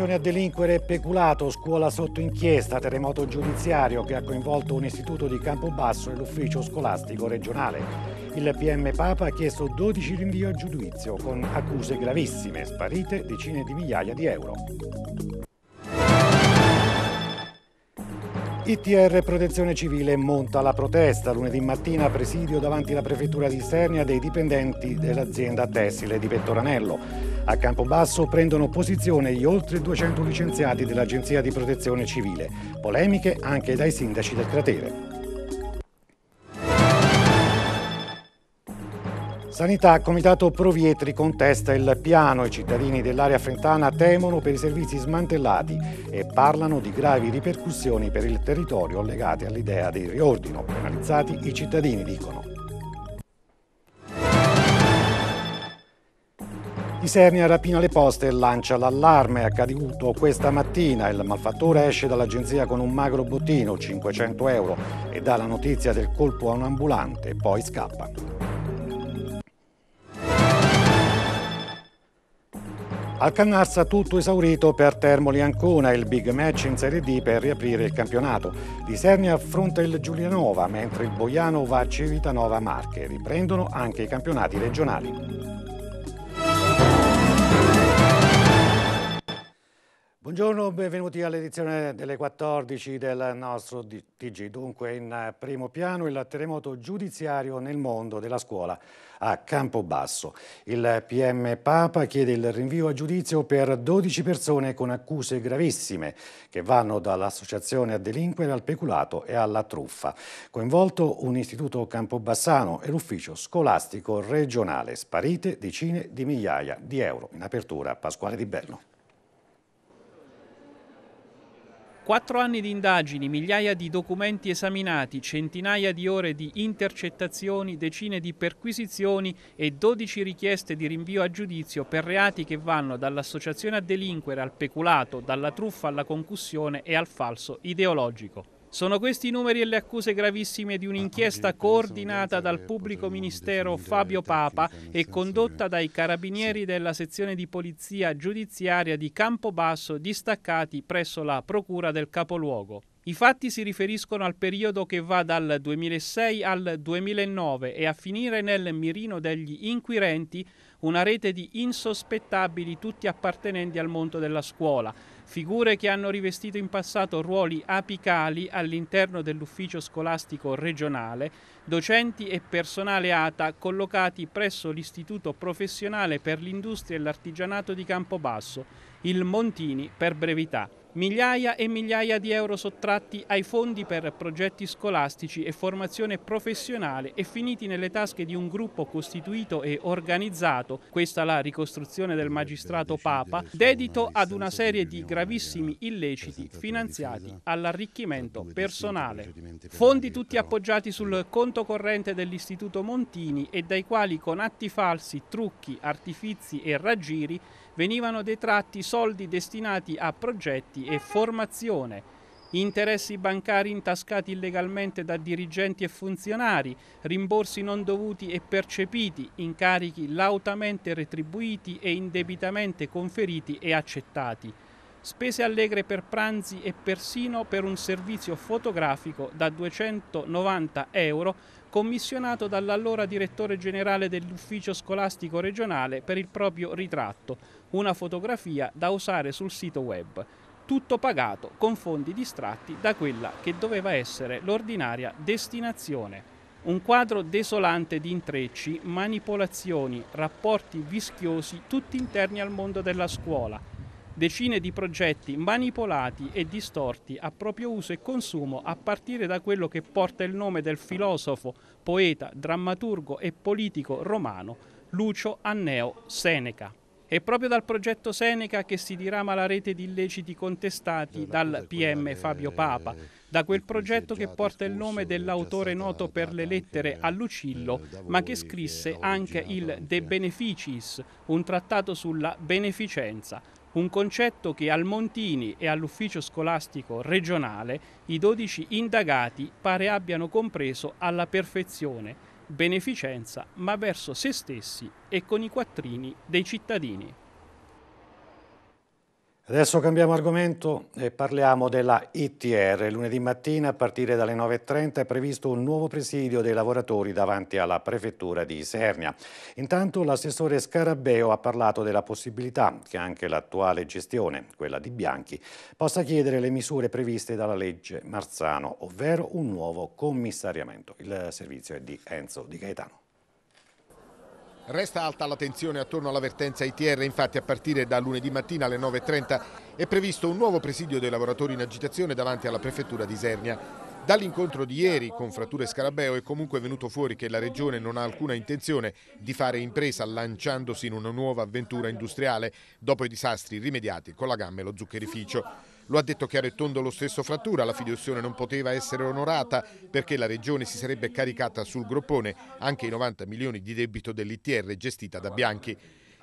Associazione a delinquere e peculato, scuola sotto inchiesta, terremoto giudiziario che ha coinvolto un istituto di Campobasso e l'ufficio scolastico regionale. Il PM Papa ha chiesto 12 rinvii a giudizio con accuse gravissime, sparite decine di migliaia di euro. ITR Protezione Civile monta la protesta. Lunedì mattina presidio davanti alla prefettura di Isernia dei dipendenti dell'azienda tessile di Pettoranello. A Campobasso prendono posizione gli oltre 200 licenziati dell'Agenzia di Protezione Civile. Polemiche anche dai sindaci del cratere. Sanità, Comitato Provietri contesta il piano. I cittadini dell'area frentana temono per i servizi smantellati e parlano di gravi ripercussioni per il territorio legate all'idea del riordino. Penalizzati i cittadini, dicono. Isernia rapina le poste e lancia l'allarme. È accaduto questa mattina. Il malfattore esce dall'agenzia con un magro bottino, 500 euro, e dà la notizia del colpo a un ambulante, poi scappa. Al Cannarsa tutto esaurito per Termoli Ancona, il big match in Serie D per riaprire il campionato. Lisernia affronta il Giulianova, mentre il Boiano va a Civitanova Marche. Riprendono anche i campionati regionali. Buongiorno, benvenuti all'edizione delle 14 del nostro TG. Dunque, in primo piano il terremoto giudiziario nel mondo della scuola a Campobasso. Il PM Papa chiede il rinvio a giudizio per 12 persone con accuse gravissime che vanno dall'associazione a delinquere al peculato e alla truffa. Coinvolto un istituto campobassano e l'ufficio scolastico regionale. Sparite decine di migliaia di euro. In apertura Pasquale Di Bello. Quattro anni di indagini, migliaia di documenti esaminati, centinaia di ore di intercettazioni, decine di perquisizioni e 12 richieste di rinvio a giudizio per reati che vanno dall'associazione a delinquere al peculato, dalla truffa alla concussione e al falso ideologico. Sono questi i numeri e le accuse gravissime di un'inchiesta ah, coordinata dal pubblico ministero Fabio Papa e condotta dai carabinieri della sezione di polizia giudiziaria di Campobasso distaccati presso la procura del capoluogo. I fatti si riferiscono al periodo che va dal 2006 al 2009 e a finire nel mirino degli inquirenti una rete di insospettabili tutti appartenenti al mondo della scuola figure che hanno rivestito in passato ruoli apicali all'interno dell'ufficio scolastico regionale, docenti e personale ATA collocati presso l'Istituto Professionale per l'Industria e l'Artigianato di Campobasso, il Montini per brevità. Migliaia e migliaia di euro sottratti ai fondi per progetti scolastici e formazione professionale e finiti nelle tasche di un gruppo costituito e organizzato, questa la ricostruzione del magistrato Papa, dedito ad una serie di gravissimi illeciti finanziati all'arricchimento personale. Fondi tutti appoggiati sul conto corrente dell'Istituto Montini e dai quali con atti falsi, trucchi, artifizi e raggiri venivano detratti soldi destinati a progetti e formazione, interessi bancari intascati illegalmente da dirigenti e funzionari, rimborsi non dovuti e percepiti, incarichi lautamente retribuiti e indebitamente conferiti e accettati, spese allegre per pranzi e persino per un servizio fotografico da 290 euro commissionato dall'allora direttore generale dell'ufficio scolastico regionale per il proprio ritratto, una fotografia da usare sul sito web, tutto pagato con fondi distratti da quella che doveva essere l'ordinaria destinazione. Un quadro desolante di intrecci, manipolazioni, rapporti vischiosi, tutti interni al mondo della scuola. Decine di progetti manipolati e distorti a proprio uso e consumo a partire da quello che porta il nome del filosofo, poeta, drammaturgo e politico romano Lucio Anneo Seneca. È proprio dal progetto Seneca che si dirama la rete di illeciti contestati eh, dal PM Fabio Papa, da quel progetto che porta il nome dell'autore noto per le lettere a Lucillo, ma che scrisse anche il De Beneficis, un trattato sulla beneficenza, un concetto che al Montini e all'ufficio scolastico regionale i dodici indagati pare abbiano compreso alla perfezione beneficenza, ma verso se stessi e con i quattrini dei cittadini. Adesso cambiamo argomento e parliamo della ITR. Lunedì mattina a partire dalle 9.30 è previsto un nuovo presidio dei lavoratori davanti alla prefettura di Isernia. Intanto l'assessore Scarabeo ha parlato della possibilità che anche l'attuale gestione, quella di Bianchi, possa chiedere le misure previste dalla legge Marzano, ovvero un nuovo commissariamento. Il servizio è di Enzo Di Gaetano. Resta alta la tensione attorno alla vertenza ITR, infatti a partire da lunedì mattina alle 9.30 è previsto un nuovo presidio dei lavoratori in agitazione davanti alla prefettura di Isernia. Dall'incontro di ieri con Fratture Scarabeo è comunque venuto fuori che la Regione non ha alcuna intenzione di fare impresa lanciandosi in una nuova avventura industriale dopo i disastri rimediati con la gamma e lo zuccherificio. Lo ha detto chiaro e tondo lo stesso Frattura, la filiazione non poteva essere onorata perché la Regione si sarebbe caricata sul groppone anche i 90 milioni di debito dell'ITR gestita da Bianchi.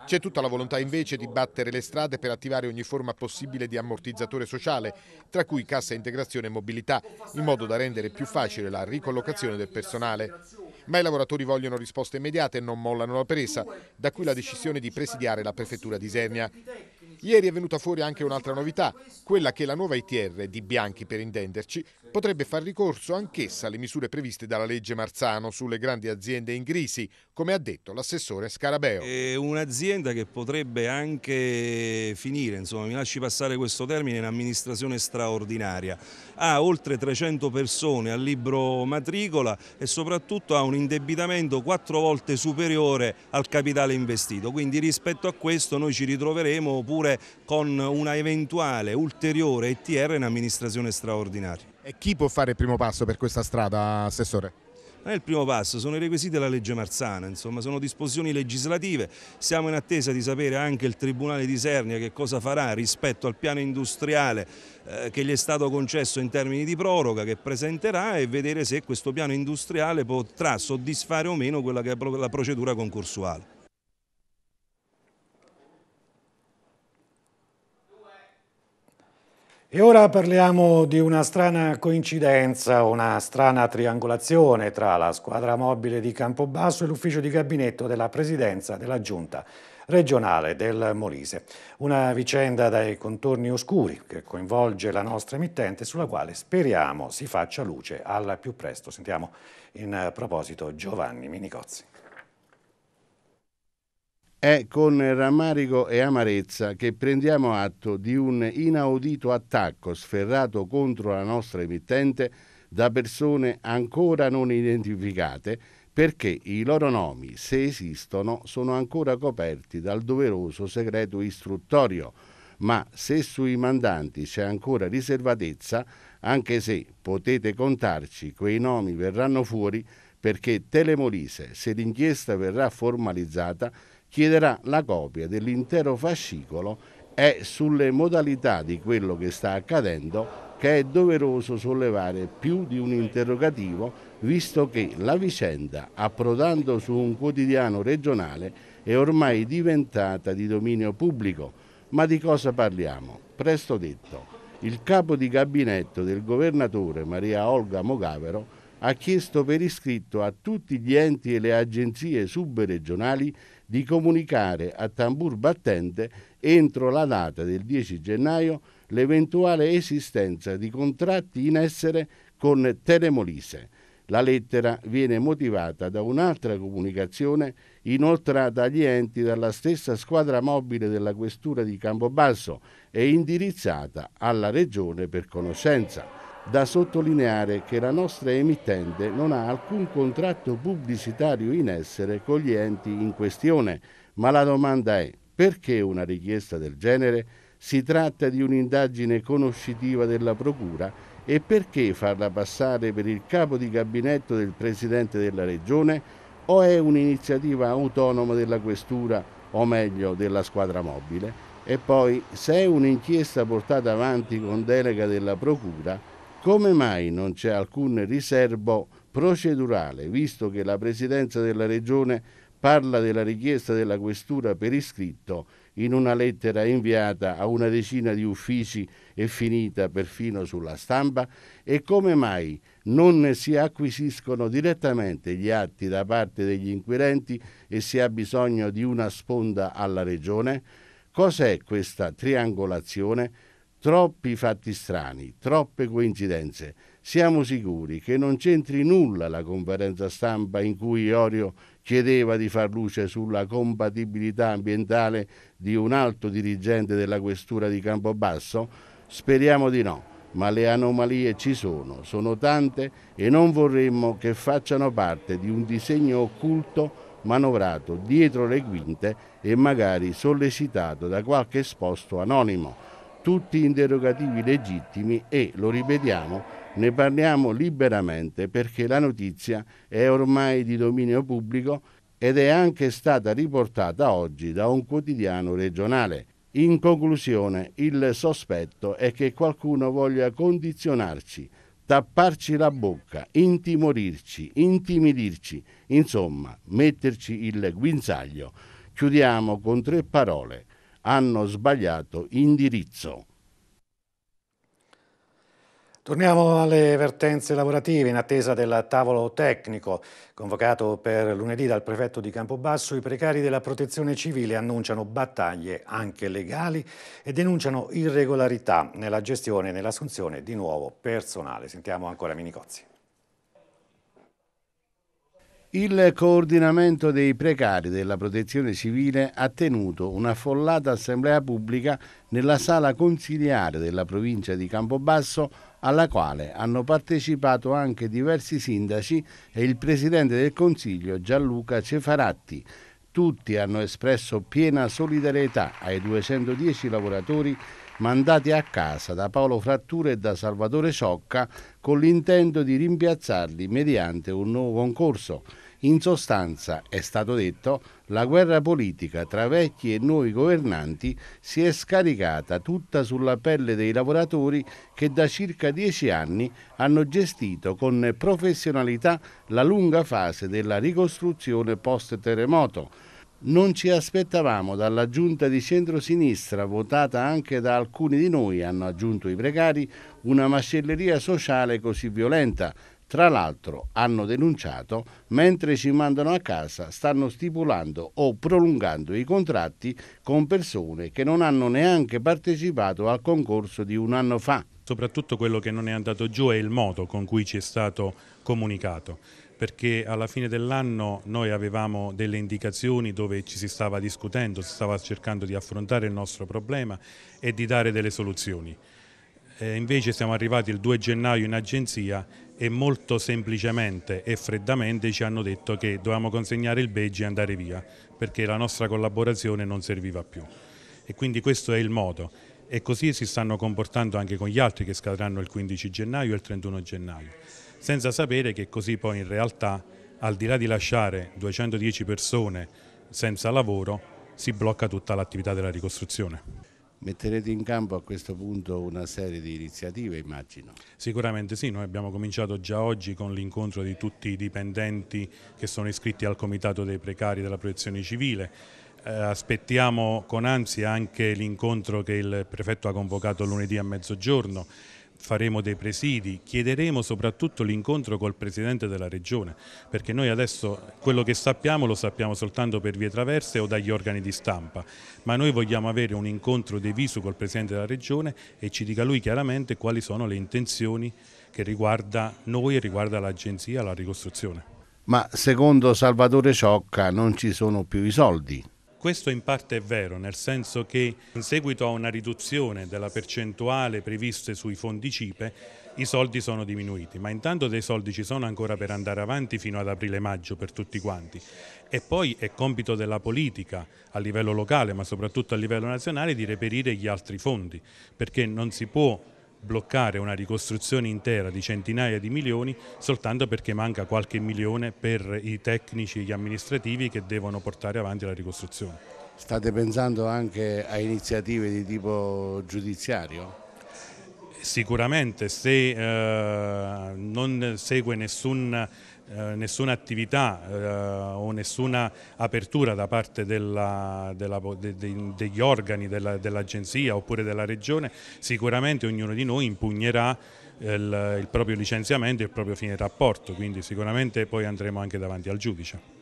C'è tutta la volontà invece di battere le strade per attivare ogni forma possibile di ammortizzatore sociale, tra cui cassa integrazione e mobilità, in modo da rendere più facile la ricollocazione del personale. Ma i lavoratori vogliono risposte immediate e non mollano la presa, da cui la decisione di presidiare la prefettura di Isernia. Ieri è venuta fuori anche un'altra novità, quella che la nuova ITR, di Bianchi per intenderci, potrebbe far ricorso anch'essa alle misure previste dalla legge Marzano sulle grandi aziende in crisi, come ha detto l'assessore Scarabeo. È un'azienda che potrebbe anche finire, insomma mi lasci passare questo termine, in amministrazione straordinaria. Ha oltre 300 persone al libro matricola e soprattutto ha un indebitamento quattro volte superiore al capitale investito, quindi rispetto a questo noi ci ritroveremo pure con una eventuale ulteriore ETR in amministrazione straordinaria. E chi può fare il primo passo per questa strada, Assessore? non è il primo passo, sono i requisiti della legge Marzana, insomma sono disposizioni legislative, siamo in attesa di sapere anche il Tribunale di Sernia che cosa farà rispetto al piano industriale eh, che gli è stato concesso in termini di proroga che presenterà e vedere se questo piano industriale potrà soddisfare o meno quella che è la procedura concorsuale. E ora parliamo di una strana coincidenza, una strana triangolazione tra la squadra mobile di Campobasso e l'ufficio di gabinetto della presidenza della giunta regionale del Molise. Una vicenda dai contorni oscuri che coinvolge la nostra emittente sulla quale speriamo si faccia luce al più presto. Sentiamo in proposito Giovanni Minicozzi. È con rammarico e amarezza che prendiamo atto di un inaudito attacco sferrato contro la nostra emittente da persone ancora non identificate perché i loro nomi, se esistono, sono ancora coperti dal doveroso segreto istruttorio, ma se sui mandanti c'è ancora riservatezza, anche se potete contarci, quei nomi verranno fuori perché Telemolise, se l'inchiesta verrà formalizzata, chiederà la copia dell'intero fascicolo e sulle modalità di quello che sta accadendo che è doveroso sollevare più di un interrogativo visto che la vicenda, approdando su un quotidiano regionale, è ormai diventata di dominio pubblico. Ma di cosa parliamo? Presto detto, il capo di gabinetto del governatore Maria Olga Mogavero ha chiesto per iscritto a tutti gli enti e le agenzie subregionali di comunicare a tambur battente entro la data del 10 gennaio l'eventuale esistenza di contratti in essere con Telemolise. La lettera viene motivata da un'altra comunicazione inoltrata agli enti dalla stessa squadra mobile della questura di Campobasso e indirizzata alla Regione per conoscenza. Da sottolineare che la nostra emittente non ha alcun contratto pubblicitario in essere con gli enti in questione, ma la domanda è perché una richiesta del genere? Si tratta di un'indagine conoscitiva della Procura e perché farla passare per il capo di gabinetto del Presidente della Regione o è un'iniziativa autonoma della Questura o meglio della squadra mobile? E poi se è un'inchiesta portata avanti con delega della Procura, come mai non c'è alcun riservo procedurale, visto che la Presidenza della Regione parla della richiesta della Questura per iscritto in una lettera inviata a una decina di uffici e finita perfino sulla stampa? E come mai non si acquisiscono direttamente gli atti da parte degli inquirenti e si ha bisogno di una sponda alla Regione? Cos'è questa triangolazione? Troppi fatti strani, troppe coincidenze. Siamo sicuri che non c'entri nulla la conferenza stampa in cui Iorio chiedeva di far luce sulla compatibilità ambientale di un alto dirigente della questura di Campobasso? Speriamo di no, ma le anomalie ci sono, sono tante e non vorremmo che facciano parte di un disegno occulto manovrato dietro le quinte e magari sollecitato da qualche esposto anonimo tutti interrogativi legittimi e, lo ripetiamo, ne parliamo liberamente perché la notizia è ormai di dominio pubblico ed è anche stata riportata oggi da un quotidiano regionale. In conclusione, il sospetto è che qualcuno voglia condizionarci, tapparci la bocca, intimorirci, intimidirci, insomma, metterci il guinzaglio. Chiudiamo con tre parole hanno sbagliato indirizzo. Torniamo alle vertenze lavorative in attesa del tavolo tecnico. Convocato per lunedì dal prefetto di Campobasso, i precari della protezione civile annunciano battaglie anche legali e denunciano irregolarità nella gestione e nell'assunzione di nuovo personale. Sentiamo ancora Minicozzi. Il coordinamento dei precari della protezione civile ha tenuto un'affollata assemblea pubblica nella sala consiliare della provincia di Campobasso alla quale hanno partecipato anche diversi sindaci e il presidente del consiglio Gianluca Cefaratti. Tutti hanno espresso piena solidarietà ai 210 lavoratori mandati a casa da Paolo Frattura e da Salvatore Ciocca con l'intento di rimpiazzarli mediante un nuovo concorso. In sostanza, è stato detto, la guerra politica tra vecchi e nuovi governanti si è scaricata tutta sulla pelle dei lavoratori che da circa dieci anni hanno gestito con professionalità la lunga fase della ricostruzione post-terremoto. Non ci aspettavamo dalla giunta di centrosinistra, votata anche da alcuni di noi, hanno aggiunto i precari, una macelleria sociale così violenta, tra l'altro, hanno denunciato, mentre ci mandano a casa stanno stipulando o prolungando i contratti con persone che non hanno neanche partecipato al concorso di un anno fa. Soprattutto quello che non è andato giù è il modo con cui ci è stato comunicato perché alla fine dell'anno noi avevamo delle indicazioni dove ci si stava discutendo, si stava cercando di affrontare il nostro problema e di dare delle soluzioni. Eh, invece siamo arrivati il 2 gennaio in agenzia e molto semplicemente e freddamente ci hanno detto che dovevamo consegnare il badge e andare via perché la nostra collaborazione non serviva più e quindi questo è il modo e così si stanno comportando anche con gli altri che scadranno il 15 gennaio e il 31 gennaio senza sapere che così poi in realtà al di là di lasciare 210 persone senza lavoro si blocca tutta l'attività della ricostruzione. Metterete in campo a questo punto una serie di iniziative, immagino. Sicuramente sì, noi abbiamo cominciato già oggi con l'incontro di tutti i dipendenti che sono iscritti al Comitato dei Precari della Protezione Civile. Eh, aspettiamo con ansia anche l'incontro che il prefetto ha convocato lunedì a mezzogiorno faremo dei presidi, chiederemo soprattutto l'incontro col Presidente della Regione, perché noi adesso quello che sappiamo lo sappiamo soltanto per vie traverse o dagli organi di stampa, ma noi vogliamo avere un incontro di col Presidente della Regione e ci dica lui chiaramente quali sono le intenzioni che riguarda noi e riguarda l'Agenzia, la ricostruzione. Ma secondo Salvatore Ciocca non ci sono più i soldi. Questo in parte è vero, nel senso che in seguito a una riduzione della percentuale prevista sui fondi CIPE, i soldi sono diminuiti, ma intanto dei soldi ci sono ancora per andare avanti fino ad aprile-maggio per tutti quanti. E poi è compito della politica a livello locale, ma soprattutto a livello nazionale, di reperire gli altri fondi, perché non si può bloccare una ricostruzione intera di centinaia di milioni soltanto perché manca qualche milione per i tecnici e gli amministrativi che devono portare avanti la ricostruzione. State pensando anche a iniziative di tipo giudiziario? Sicuramente, se eh, non segue nessun eh, nessuna attività eh, o nessuna apertura da parte della, della, de, de, degli organi dell'agenzia oppure della regione, sicuramente ognuno di noi impugnerà eh, il, il proprio licenziamento e il proprio fine rapporto, quindi sicuramente poi andremo anche davanti al giudice.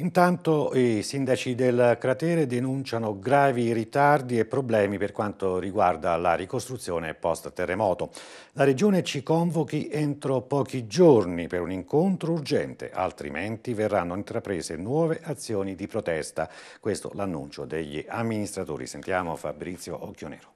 Intanto i sindaci del cratere denunciano gravi ritardi e problemi per quanto riguarda la ricostruzione post terremoto. La regione ci convochi entro pochi giorni per un incontro urgente, altrimenti verranno intraprese nuove azioni di protesta. Questo l'annuncio degli amministratori. Sentiamo Fabrizio Occhionero.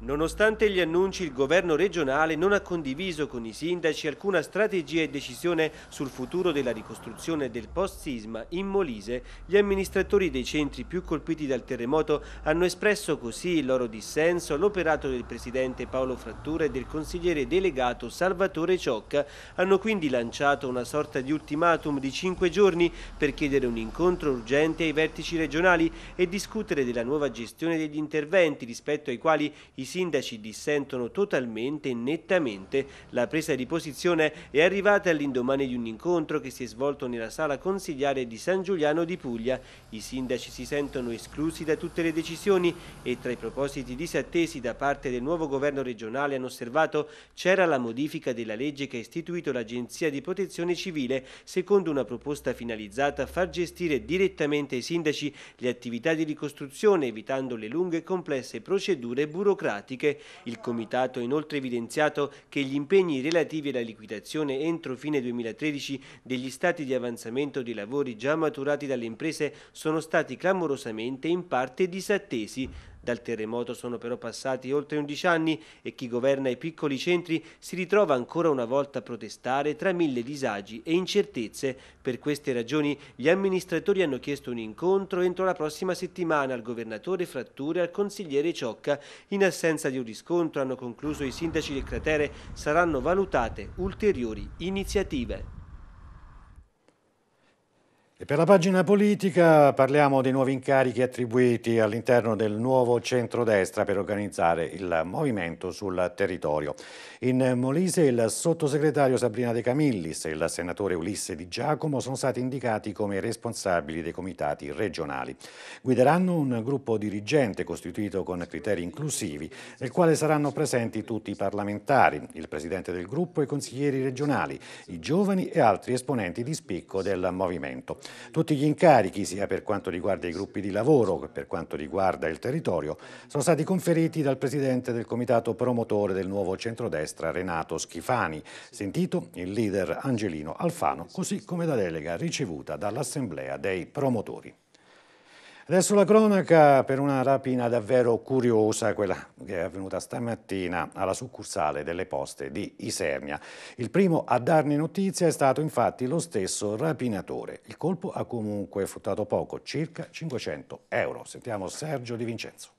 Nonostante gli annunci, il governo regionale non ha condiviso con i sindaci alcuna strategia e decisione sul futuro della ricostruzione del post-sisma in Molise. Gli amministratori dei centri più colpiti dal terremoto hanno espresso così il loro dissenso all'operato del presidente Paolo Frattura e del consigliere delegato Salvatore Ciocca. Hanno quindi lanciato una sorta di ultimatum di cinque giorni per chiedere un incontro urgente ai vertici regionali e discutere della nuova gestione degli interventi rispetto ai quali i sindaci dissentono totalmente e nettamente. La presa di posizione è arrivata all'indomani di un incontro che si è svolto nella sala consigliare di San Giuliano di Puglia. I sindaci si sentono esclusi da tutte le decisioni e tra i propositi disattesi da parte del nuovo governo regionale hanno osservato c'era la modifica della legge che ha istituito l'Agenzia di Protezione Civile secondo una proposta finalizzata a far gestire direttamente ai sindaci le attività di ricostruzione evitando le lunghe e complesse procedure burocratiche pratiche. Il Comitato ha inoltre evidenziato che gli impegni relativi alla liquidazione entro fine 2013 degli stati di avanzamento dei lavori già maturati dalle imprese sono stati clamorosamente in parte disattesi. Dal terremoto sono però passati oltre 11 anni e chi governa i piccoli centri si ritrova ancora una volta a protestare tra mille disagi e incertezze. Per queste ragioni gli amministratori hanno chiesto un incontro entro la prossima settimana al governatore Frattura e al consigliere Ciocca. In assenza di un riscontro, hanno concluso i sindaci del cratere, saranno valutate ulteriori iniziative. E per la pagina politica parliamo dei nuovi incarichi attribuiti all'interno del nuovo centrodestra per organizzare il movimento sul territorio. In Molise il sottosegretario Sabrina De Camillis e il senatore Ulisse Di Giacomo sono stati indicati come responsabili dei comitati regionali. Guideranno un gruppo dirigente costituito con criteri inclusivi nel quale saranno presenti tutti i parlamentari, il presidente del gruppo e i consiglieri regionali, i giovani e altri esponenti di spicco del movimento. Tutti gli incarichi, sia per quanto riguarda i gruppi di lavoro che per quanto riguarda il territorio, sono stati conferiti dal presidente del comitato promotore del nuovo centrodestra Renato Schifani, sentito il leader Angelino Alfano, così come la delega ricevuta dall'Assemblea dei promotori. Adesso la cronaca per una rapina davvero curiosa, quella che è avvenuta stamattina alla succursale delle poste di Isernia. Il primo a darne notizia è stato infatti lo stesso rapinatore. Il colpo ha comunque fruttato poco, circa 500 euro. Sentiamo Sergio Di Vincenzo.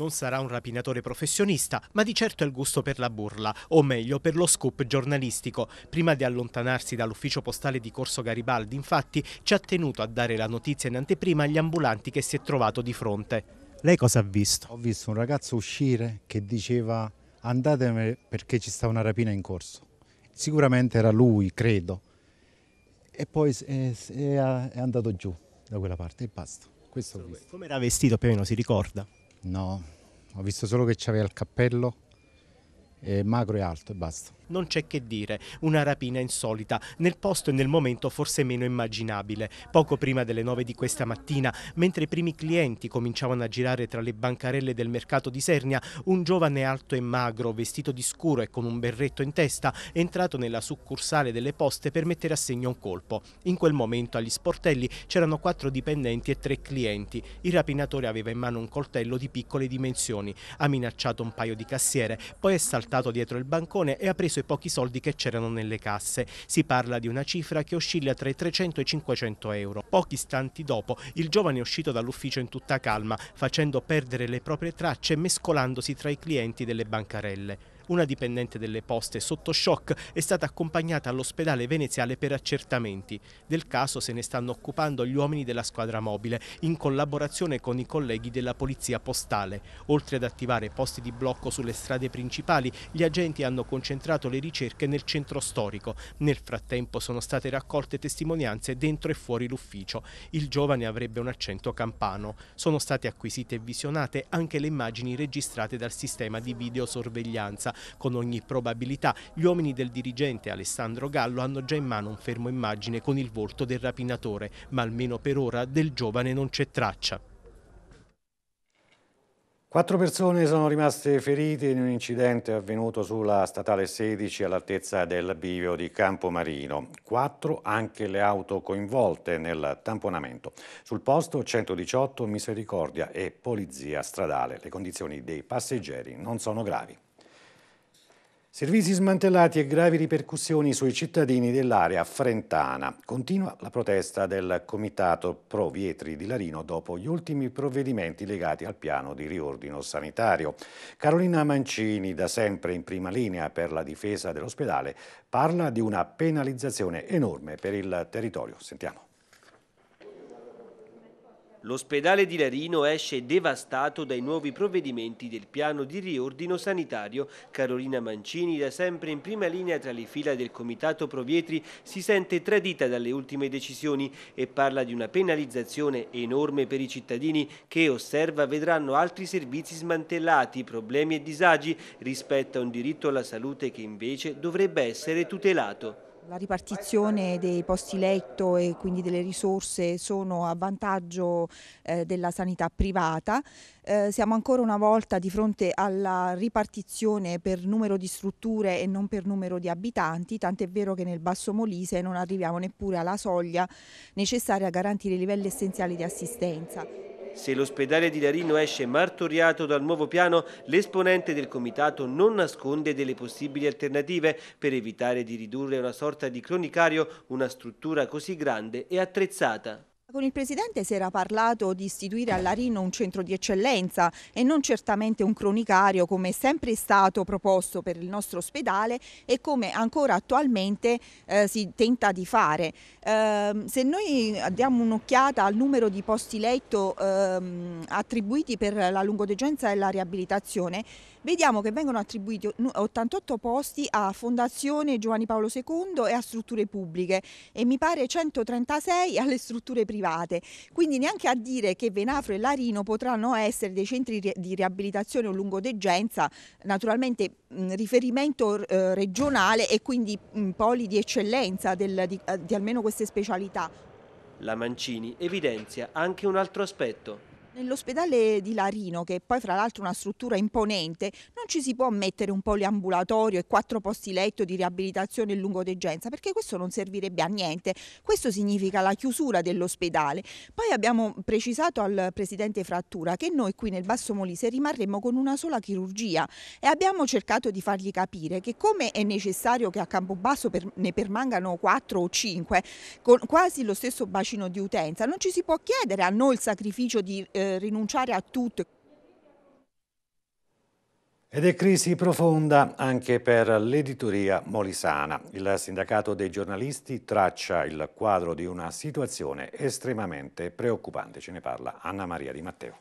Non sarà un rapinatore professionista, ma di certo ha il gusto per la burla, o meglio per lo scoop giornalistico. Prima di allontanarsi dall'ufficio postale di Corso Garibaldi, infatti, ci ha tenuto a dare la notizia in anteprima agli ambulanti che si è trovato di fronte. Lei cosa ha visto? Ho visto un ragazzo uscire che diceva andatemi perché ci sta una rapina in corso. Sicuramente era lui, credo. E poi eh, è andato giù da quella parte e basta. Come era vestito più o meno si ricorda? No, ho visto solo che c'aveva il cappello, è eh, magro e alto e basta non c'è che dire, una rapina insolita, nel posto e nel momento forse meno immaginabile. Poco prima delle 9 di questa mattina, mentre i primi clienti cominciavano a girare tra le bancarelle del mercato di Sernia, un giovane alto e magro, vestito di scuro e con un berretto in testa, è entrato nella succursale delle poste per mettere a segno un colpo. In quel momento agli sportelli c'erano quattro dipendenti e tre clienti. Il rapinatore aveva in mano un coltello di piccole dimensioni, ha minacciato un paio di cassiere, poi è saltato dietro il bancone e ha preso prezzo pochi soldi che c'erano nelle casse. Si parla di una cifra che oscilla tra i 300 e i 500 euro. Pochi istanti dopo, il giovane è uscito dall'ufficio in tutta calma, facendo perdere le proprie tracce e mescolandosi tra i clienti delle bancarelle. Una dipendente delle poste sotto shock è stata accompagnata all'ospedale veneziale per accertamenti. Del caso se ne stanno occupando gli uomini della squadra mobile in collaborazione con i colleghi della polizia postale. Oltre ad attivare posti di blocco sulle strade principali, gli agenti hanno concentrato le ricerche nel centro storico. Nel frattempo sono state raccolte testimonianze dentro e fuori l'ufficio. Il giovane avrebbe un accento campano. Sono state acquisite e visionate anche le immagini registrate dal sistema di videosorveglianza con ogni probabilità gli uomini del dirigente Alessandro Gallo hanno già in mano un fermo immagine con il volto del rapinatore, ma almeno per ora del giovane non c'è traccia. Quattro persone sono rimaste ferite in un incidente avvenuto sulla statale 16 all'altezza del bivio di Campomarino. Quattro anche le auto coinvolte nel tamponamento. Sul posto 118 misericordia e polizia stradale. Le condizioni dei passeggeri non sono gravi. Servizi smantellati e gravi ripercussioni sui cittadini dell'area frentana. Continua la protesta del Comitato Pro Vietri di Larino dopo gli ultimi provvedimenti legati al piano di riordino sanitario. Carolina Mancini, da sempre in prima linea per la difesa dell'ospedale, parla di una penalizzazione enorme per il territorio. Sentiamo. L'ospedale di Larino esce devastato dai nuovi provvedimenti del piano di riordino sanitario. Carolina Mancini, da sempre in prima linea tra le fila del Comitato Provietri, si sente tradita dalle ultime decisioni e parla di una penalizzazione enorme per i cittadini che, osserva, vedranno altri servizi smantellati, problemi e disagi rispetto a un diritto alla salute che invece dovrebbe essere tutelato. La ripartizione dei posti letto e quindi delle risorse sono a vantaggio eh, della sanità privata. Eh, siamo ancora una volta di fronte alla ripartizione per numero di strutture e non per numero di abitanti, tant'è vero che nel Basso Molise non arriviamo neppure alla soglia necessaria a garantire i livelli essenziali di assistenza. Se l'ospedale di Larino esce martoriato dal nuovo piano, l'esponente del comitato non nasconde delle possibili alternative per evitare di ridurre a una sorta di cronicario una struttura così grande e attrezzata. Con il Presidente si era parlato di istituire a Larino un centro di eccellenza e non certamente un cronicario come è sempre stato proposto per il nostro ospedale e come ancora attualmente eh, si tenta di fare. Eh, se noi diamo un'occhiata al numero di posti letto eh, attribuiti per la lungodegenza e la riabilitazione, vediamo che vengono attribuiti 88 posti a Fondazione Giovanni Paolo II e a strutture pubbliche e mi pare 136 alle strutture private. Quindi neanche a dire che Venafro e Larino potranno essere dei centri di riabilitazione o lungodeggenza, naturalmente mh, riferimento eh, regionale e quindi mh, poli di eccellenza del, di, eh, di almeno queste specialità. La Mancini evidenzia anche un altro aspetto. Nell'ospedale di Larino, che è poi fra l'altro una struttura imponente, non ci si può mettere un poliambulatorio e quattro posti letto di riabilitazione e lungodegenza, perché questo non servirebbe a niente. Questo significa la chiusura dell'ospedale. Poi abbiamo precisato al presidente Frattura che noi qui nel Basso Molise rimarremo con una sola chirurgia e abbiamo cercato di fargli capire che come è necessario che a Campobasso per, ne permangano quattro o cinque, con quasi lo stesso bacino di utenza, non ci si può chiedere a noi il sacrificio di eh, rinunciare a tutto. Ed è crisi profonda anche per l'editoria molisana. Il sindacato dei giornalisti traccia il quadro di una situazione estremamente preoccupante. Ce ne parla Anna Maria Di Matteo.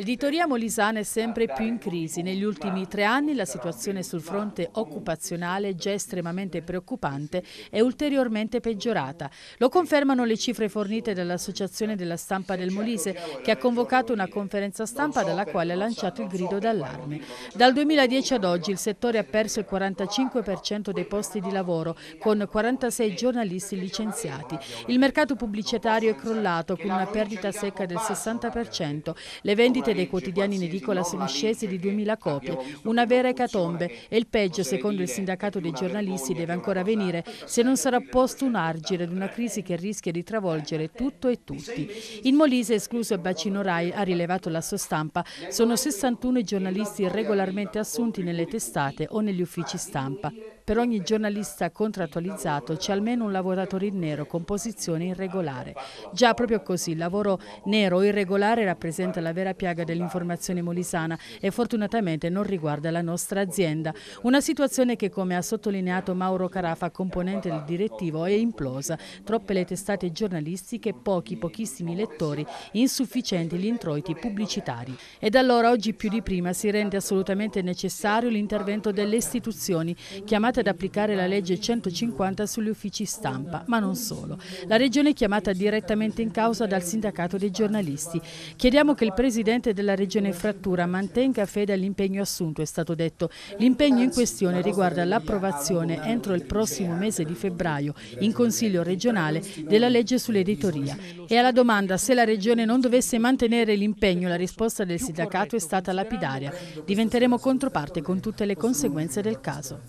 L'editoria molisana è sempre più in crisi. Negli ultimi tre anni la situazione sul fronte occupazionale, già estremamente preoccupante, è ulteriormente peggiorata. Lo confermano le cifre fornite dall'Associazione della Stampa del Molise, che ha convocato una conferenza stampa dalla quale ha lanciato il grido d'allarme. Dal 2010 ad oggi il settore ha perso il 45% dei posti di lavoro, con 46 giornalisti licenziati. Il mercato pubblicitario è crollato, con una perdita secca del 60%. Le vendite vendite dei quotidiani in edicola sono scese di 2.000 copie, una vera ecatombe e il peggio, secondo il sindacato dei giornalisti, deve ancora venire se non sarà posto un argine ad una crisi che rischia di travolgere tutto e tutti. In Molise, escluso il bacino RAI, ha rilevato la sua stampa, sono 61 i giornalisti regolarmente assunti nelle testate o negli uffici stampa. Per ogni giornalista contrattualizzato c'è almeno un lavoratore in nero con posizione irregolare. Già proprio così, il lavoro nero o irregolare rappresenta la vera piaga collega dell'informazione molisana e fortunatamente non riguarda la nostra azienda. Una situazione che, come ha sottolineato Mauro Carafa, componente del direttivo, è implosa. Troppe le testate giornalistiche, pochi, pochissimi lettori, insufficienti gli introiti pubblicitari. Ed allora oggi più di prima si rende assolutamente necessario l'intervento delle istituzioni chiamate ad applicare la legge 150 sugli uffici stampa, ma non solo. La regione è chiamata direttamente in causa dal sindacato dei giornalisti. Chiediamo che il presidente presidente della regione Frattura mantenga fede all'impegno assunto, è stato detto. L'impegno in questione riguarda l'approvazione entro il prossimo mese di febbraio in Consiglio regionale della legge sull'editoria. E alla domanda se la regione non dovesse mantenere l'impegno, la risposta del sindacato è stata lapidaria. Diventeremo controparte con tutte le conseguenze del caso.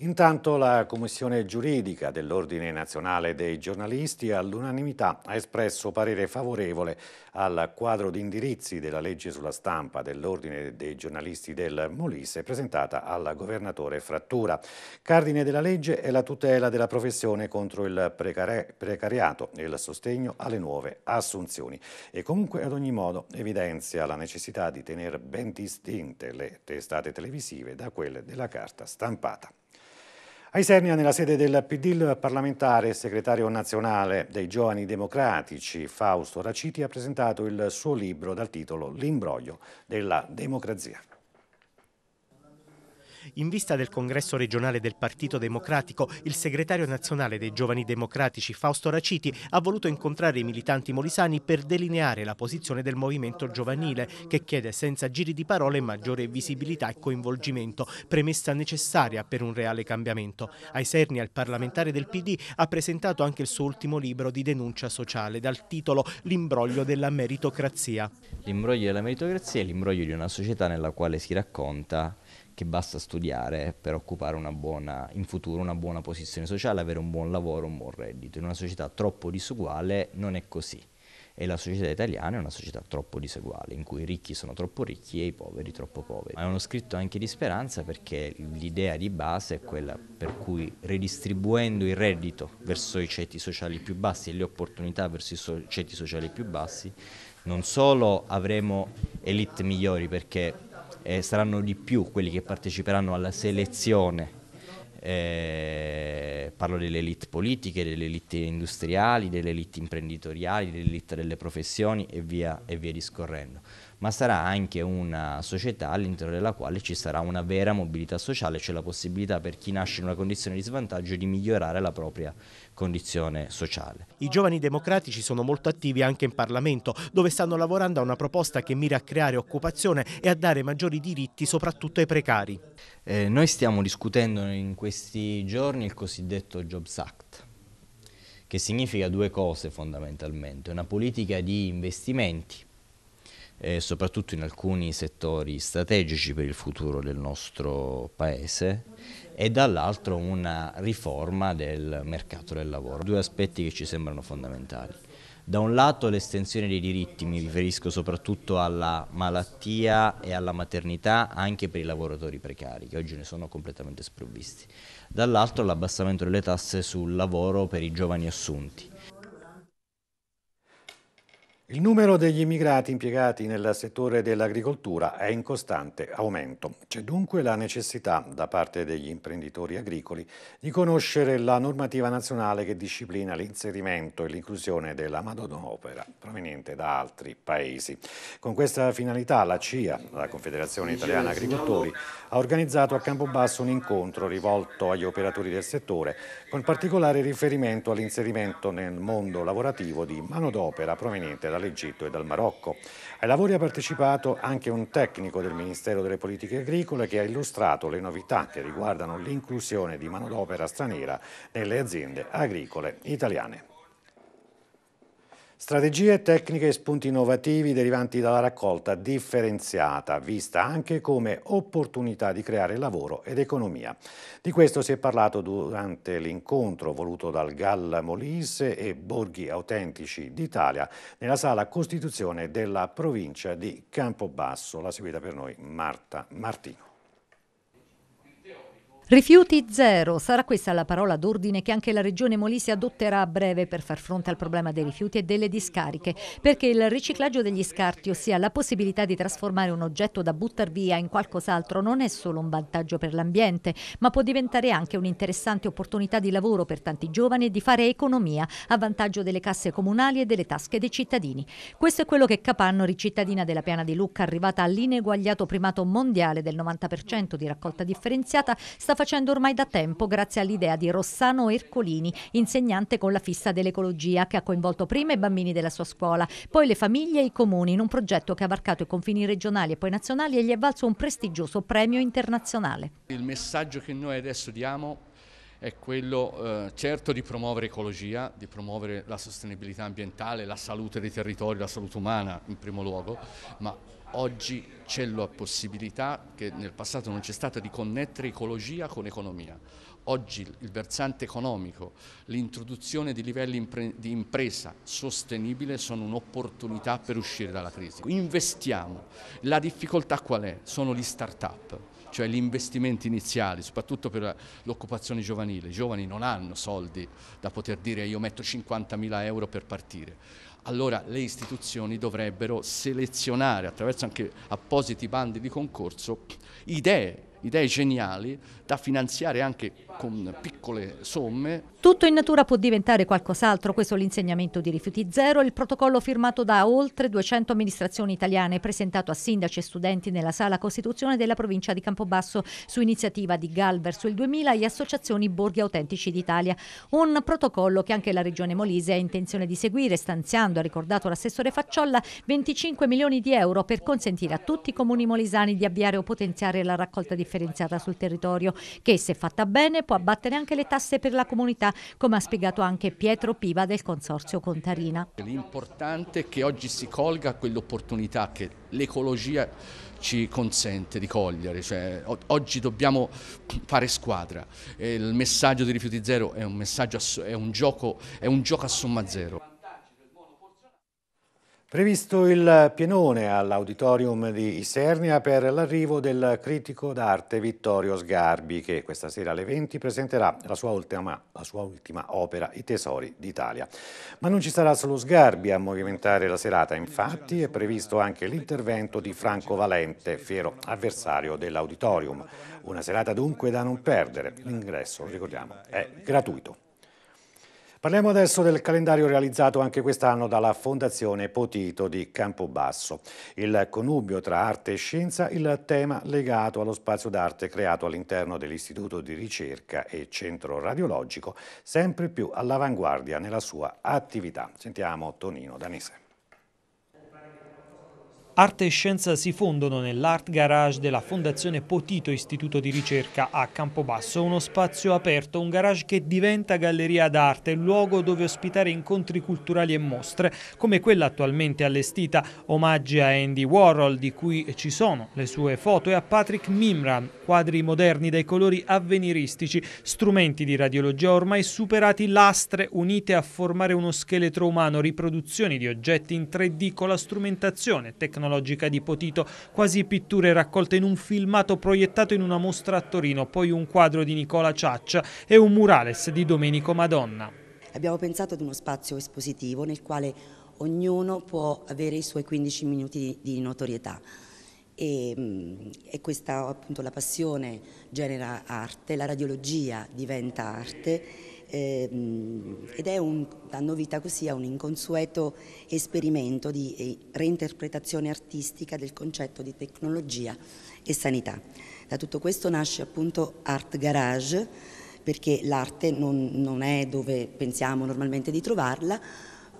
Intanto la Commissione giuridica dell'Ordine Nazionale dei Giornalisti all'unanimità ha espresso parere favorevole al quadro di indirizzi della legge sulla stampa dell'Ordine dei Giornalisti del Molise presentata al governatore Frattura. Cardine della legge è la tutela della professione contro il precariato e il sostegno alle nuove assunzioni e comunque ad ogni modo evidenzia la necessità di tenere ben distinte le testate televisive da quelle della carta stampata. A Isernia, nella sede del PD, il parlamentare e segretario nazionale dei Giovani Democratici, Fausto Raciti, ha presentato il suo libro dal titolo L'imbroglio della democrazia. In vista del congresso regionale del Partito Democratico, il segretario nazionale dei Giovani Democratici Fausto Raciti ha voluto incontrare i militanti molisani per delineare la posizione del movimento giovanile che chiede senza giri di parole maggiore visibilità e coinvolgimento, premessa necessaria per un reale cambiamento. Ai Serni, al parlamentare del PD, ha presentato anche il suo ultimo libro di denuncia sociale dal titolo L'imbroglio della meritocrazia. L'imbroglio della meritocrazia è l'imbroglio di una società nella quale si racconta che basta studiare per occupare una buona, in futuro una buona posizione sociale, avere un buon lavoro, un buon reddito. In una società troppo disuguale non è così e la società italiana è una società troppo diseguale, in cui i ricchi sono troppo ricchi e i poveri troppo poveri. Ma È uno scritto anche di speranza perché l'idea di base è quella per cui redistribuendo il reddito verso i ceti sociali più bassi e le opportunità verso i so ceti sociali più bassi, non solo avremo elite migliori perché eh, saranno di più quelli che parteciperanno alla selezione eh, parlo delle elite politiche, delle elite industriali, delle elite imprenditoriali, delle elite delle professioni e via, e via discorrendo, ma sarà anche una società all'interno della quale ci sarà una vera mobilità sociale, cioè la possibilità per chi nasce in una condizione di svantaggio di migliorare la propria condizione sociale. I giovani democratici sono molto attivi anche in Parlamento, dove stanno lavorando a una proposta che mira a creare occupazione e a dare maggiori diritti soprattutto ai precari. Eh, noi stiamo discutendo in questi giorni il cosiddetto Jobs Act, che significa due cose fondamentalmente, una politica di investimenti eh, soprattutto in alcuni settori strategici per il futuro del nostro Paese e dall'altro una riforma del mercato del lavoro. Due aspetti che ci sembrano fondamentali. Da un lato l'estensione dei diritti, mi riferisco soprattutto alla malattia e alla maternità anche per i lavoratori precari, che oggi ne sono completamente sprovvisti. Dall'altro l'abbassamento delle tasse sul lavoro per i giovani assunti. Il numero degli immigrati impiegati nel settore dell'agricoltura è in costante aumento. C'è dunque la necessità da parte degli imprenditori agricoli di conoscere la normativa nazionale che disciplina l'inserimento e l'inclusione della manodopera proveniente da altri paesi. Con questa finalità la CIA, la Confederazione Italiana Agricoltori, ha organizzato a Campobasso un incontro rivolto agli operatori del settore con particolare riferimento all'inserimento nel mondo lavorativo di manodopera proveniente da dall'Egitto e dal Marocco. Ai lavori ha partecipato anche un tecnico del Ministero delle Politiche Agricole che ha illustrato le novità che riguardano l'inclusione di manodopera straniera nelle aziende agricole italiane. Strategie, tecniche e spunti innovativi derivanti dalla raccolta differenziata, vista anche come opportunità di creare lavoro ed economia. Di questo si è parlato durante l'incontro voluto dal Galla Molise e Borghi Autentici d'Italia nella sala Costituzione della provincia di Campobasso, la seguita per noi Marta Martino. Rifiuti zero, sarà questa la parola d'ordine che anche la Regione Molise adotterà a breve per far fronte al problema dei rifiuti e delle discariche, perché il riciclaggio degli scarti, ossia la possibilità di trasformare un oggetto da buttare via in qualcos'altro, non è solo un vantaggio per l'ambiente, ma può diventare anche un'interessante opportunità di lavoro per tanti giovani e di fare economia a vantaggio delle casse comunali e delle tasche dei cittadini. Questo è quello che Capannori, cittadina della Piana di Lucca, arrivata all'ineguagliato primato mondiale del 90% di raccolta differenziata, sta facendo ormai da tempo grazie all'idea di Rossano Ercolini, insegnante con la fissa dell'ecologia che ha coinvolto prima i bambini della sua scuola, poi le famiglie e i comuni in un progetto che ha varcato i confini regionali e poi nazionali e gli è valso un prestigioso premio internazionale. Il messaggio che noi adesso diamo è quello eh, certo di promuovere ecologia, di promuovere la sostenibilità ambientale, la salute dei territori, la salute umana in primo luogo, ma Oggi c'è la possibilità, che nel passato non c'è stata, di connettere ecologia con economia. Oggi il versante economico, l'introduzione di livelli di impresa sostenibile sono un'opportunità per uscire dalla crisi. Investiamo. La difficoltà qual è? Sono gli start-up cioè gli investimenti iniziali, soprattutto per l'occupazione giovanile. I giovani non hanno soldi da poter dire io metto 50.000 euro per partire allora le istituzioni dovrebbero selezionare attraverso anche appositi bandi di concorso idee, idee geniali da finanziare anche con piccole somme tutto in natura può diventare qualcos'altro, questo è l'insegnamento di Rifiuti Zero, il protocollo firmato da oltre 200 amministrazioni italiane presentato a sindaci e studenti nella Sala Costituzione della provincia di Campobasso su iniziativa di GAL verso il 2000 e associazioni Borghi Autentici d'Italia. Un protocollo che anche la regione Molise ha intenzione di seguire, stanziando, ha ricordato l'assessore Facciolla, 25 milioni di euro per consentire a tutti i comuni molisani di avviare o potenziare la raccolta differenziata sul territorio, che se fatta bene può abbattere anche le tasse per la comunità come ha spiegato anche Pietro Piva del Consorzio Contarina. L'importante è che oggi si colga quell'opportunità che l'ecologia ci consente di cogliere, cioè, oggi dobbiamo fare squadra, il messaggio di rifiuti zero è un, ass- è un, gioco, è un gioco a somma zero. Previsto il pienone all'auditorium di Isernia per l'arrivo del critico d'arte Vittorio Sgarbi che questa sera alle 20 presenterà la sua, ultima, la sua ultima opera I tesori d'Italia. Ma non ci sarà solo Sgarbi a movimentare la serata, infatti è previsto anche l'intervento di Franco Valente, fiero avversario dell'auditorium. Una serata dunque da non perdere, l'ingresso, ricordiamo, è gratuito. Parliamo adesso del calendario realizzato anche quest'anno dalla Fondazione Potito di Campobasso. Il connubio tra arte e scienza, il tema legato allo spazio d'arte creato all'interno dell'Istituto di Ricerca e Centro Radiologico, sempre più all'avanguardia nella sua attività. Sentiamo Tonino Danese. Arte e scienza si fondono nell'Art Garage della Fondazione Potito Istituto di Ricerca a Campobasso, uno spazio aperto, un garage che diventa galleria d'arte, luogo dove ospitare incontri culturali e mostre, come quella attualmente allestita, omaggi a Andy Warhol, di cui ci sono le sue foto, e a Patrick Mimran, quadri moderni dai colori avveniristici, strumenti di radiologia ormai superati, lastre unite a formare uno scheletro umano, riproduzioni di oggetti in 3D con la strumentazione tecnologica tecnologica di Potito, quasi pitture raccolte in un filmato proiettato in una mostra a Torino, poi un quadro di Nicola Ciaccia e un murales di Domenico Madonna. Abbiamo pensato ad uno spazio espositivo nel quale ognuno può avere i suoi 15 minuti di notorietà e, mm, e questa appunto la passione genera arte, la radiologia diventa arte Ehm, ed è un, danno vita così a un inconsueto esperimento di eh, reinterpretazione artistica del concetto di tecnologia e sanità. Da tutto questo nasce appunto Art Garage perché l'arte non, non è dove pensiamo normalmente di trovarla,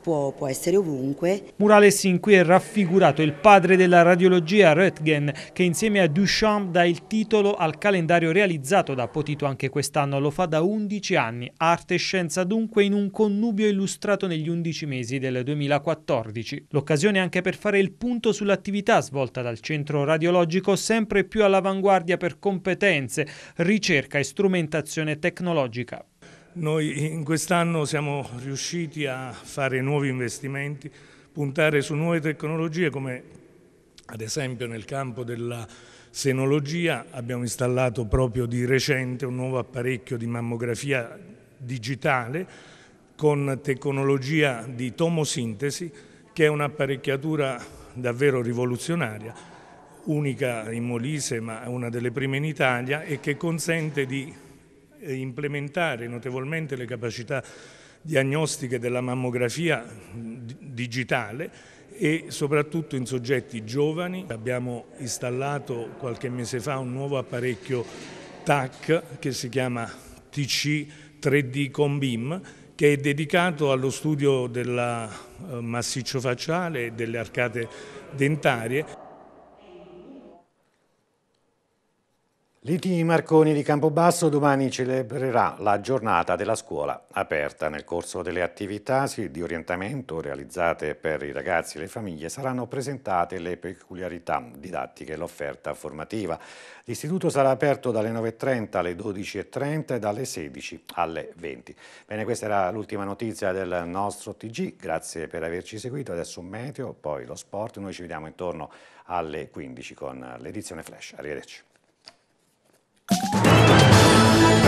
può, può essere ovunque. Murales in cui è raffigurato il padre della radiologia Röntgen che insieme a Duchamp dà il titolo al calendario realizzato da Potito anche quest'anno, lo fa da 11 anni, arte e scienza dunque in un connubio illustrato negli 11 mesi del 2014. L'occasione anche per fare il punto sull'attività svolta dal centro radiologico sempre più all'avanguardia per competenze, ricerca e strumentazione tecnologica. Noi in quest'anno siamo riusciti a fare nuovi investimenti, puntare su nuove tecnologie come ad esempio nel campo della senologia abbiamo installato proprio di recente un nuovo apparecchio di mammografia digitale con tecnologia di tomosintesi che è un'apparecchiatura davvero rivoluzionaria, unica in Molise ma una delle prime in Italia e che consente di eh, implementare notevolmente le capacità diagnostiche della mammografia digitale e soprattutto in soggetti giovani. Abbiamo installato qualche mese fa un nuovo apparecchio TAC che si chiama TC 3D Combim che è dedicato allo studio del eh, massiccio facciale e delle arcate dentarie. Liti Marconi di Campobasso domani celebrerà la giornata della scuola aperta. Nel corso delle attività di orientamento realizzate per i ragazzi e le famiglie saranno presentate le peculiarità didattiche e l'offerta formativa. L'istituto sarà aperto dalle 9.30 alle 12.30 e dalle 16 alle 20. Bene, questa era l'ultima notizia del nostro TG. Grazie per averci seguito. Adesso un meteo, poi lo sport. Noi ci vediamo intorno alle 15 con l'edizione Flash. Arrivederci. ダメだよ。